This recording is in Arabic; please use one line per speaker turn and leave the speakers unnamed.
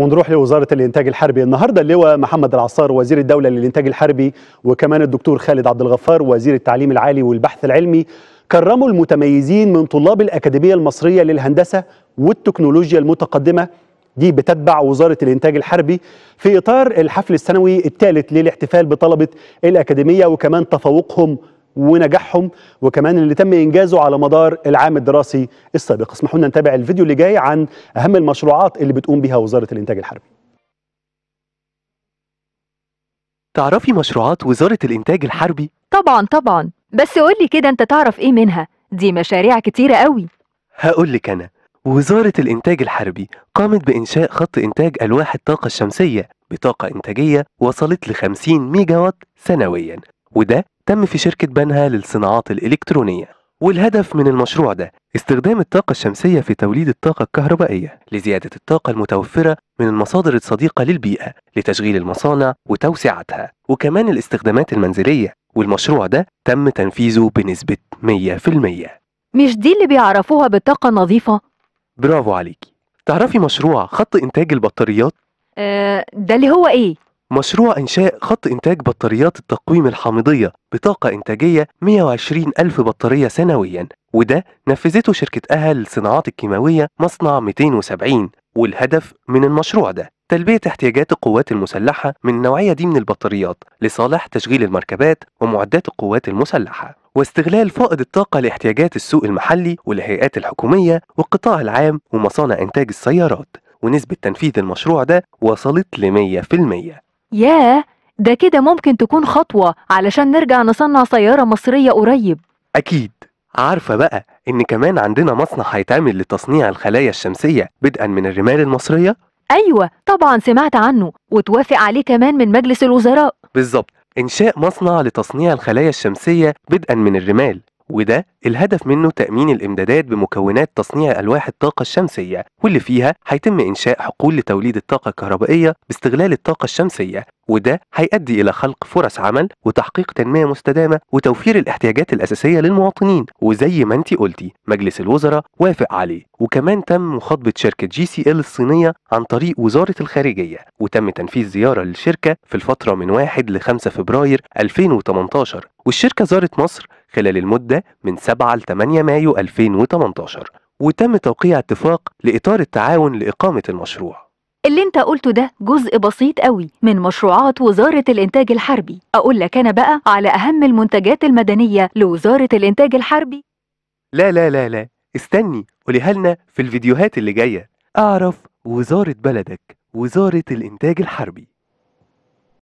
ونروح لوزاره الانتاج الحربي النهارده اللواء محمد العصار وزير الدوله للانتاج الحربي وكمان الدكتور خالد عبد الغفار وزير التعليم العالي والبحث العلمي كرموا المتميزين من طلاب الاكاديميه المصريه للهندسه والتكنولوجيا المتقدمه دي بتتبع وزاره الانتاج الحربي في اطار الحفل السنوي الثالث للاحتفال بطلبه الاكاديميه وكمان تفوقهم ونجاحهم وكمان اللي تم انجازه على مدار العام الدراسي السابق اسمحوا لنا نتابع الفيديو اللي جاي عن اهم المشروعات اللي بتقوم بها وزاره الانتاج الحربي
تعرفي مشروعات وزاره الانتاج الحربي
طبعا طبعا بس قولي كده انت تعرف ايه منها دي مشاريع كتيره قوي
هقولك انا وزارة الإنتاج الحربي قامت بإنشاء خط إنتاج ألواح الطاقة الشمسية بطاقة إنتاجية وصلت ل 50 ميجا وات سنويًا وده تم في شركة بنها للصناعات الإلكترونية والهدف من المشروع ده استخدام الطاقة الشمسية في توليد الطاقة الكهربائية لزيادة الطاقة المتوفرة من المصادر الصديقة للبيئة لتشغيل المصانع وتوسعتها وكمان الاستخدامات المنزلية والمشروع ده تم تنفيذه بنسبة 100%
مش دي اللي بيعرفوها بالطاقة النظيفة؟
برافو عليكي تعرفي مشروع خط إنتاج البطاريات؟
أه ده اللي هو إيه؟
مشروع إنشاء خط إنتاج بطاريات التقويم الحامضية بطاقة إنتاجية 120 ألف بطارية سنويا وده نفذته شركة أهل للصناعات الكيماوية مصنع 270 والهدف من المشروع ده تلبية احتياجات القوات المسلحة من النوعية دي من البطاريات لصالح تشغيل المركبات ومعدات القوات المسلحة واستغلال فائض الطاقة لاحتياجات السوق المحلي والهيئات الحكومية والقطاع العام ومصانع إنتاج السيارات ونسبة تنفيذ المشروع ده وصلت ل 100%
ياه ده كده ممكن تكون خطوة علشان نرجع نصنع سيارة مصرية قريب
أكيد عارفة بقى إن كمان عندنا مصنع هيتعمل لتصنيع الخلايا الشمسية بدءا من الرمال المصرية؟
أيوة طبعا سمعت عنه وتوافق عليه كمان من مجلس الوزراء
بالظبط إنشاء مصنع لتصنيع الخلايا الشمسية بدءا من الرمال وده الهدف منه تأمين الإمدادات بمكونات تصنيع ألواح الطاقة الشمسية واللي فيها هيتم إنشاء حقول لتوليد الطاقة الكهربائية باستغلال الطاقة الشمسية وده هيؤدي إلى خلق فرص عمل وتحقيق تنمية مستدامة وتوفير الاحتياجات الأساسية للمواطنين وزي ما انت قلتي مجلس الوزراء وافق عليه وكمان تم مخاطبة شركة جي سي ال الصينية عن طريق وزارة الخارجية وتم تنفيذ زيارة للشركة في الفترة من 1 ل 5 فبراير 2018 والشركة زارت مصر خلال المدة من 7 ل 8 مايو 2018 وتم توقيع اتفاق لإطار التعاون لإقامة المشروع
اللي انت قلته ده جزء بسيط قوي من مشروعات وزارة الإنتاج الحربي أقول لك أنا بقى على أهم المنتجات المدنية لوزارة الإنتاج الحربي
لا لا لا لا استني قوليها لنا في الفيديوهات اللي جاية أعرف وزارة بلدك وزارة الإنتاج الحربي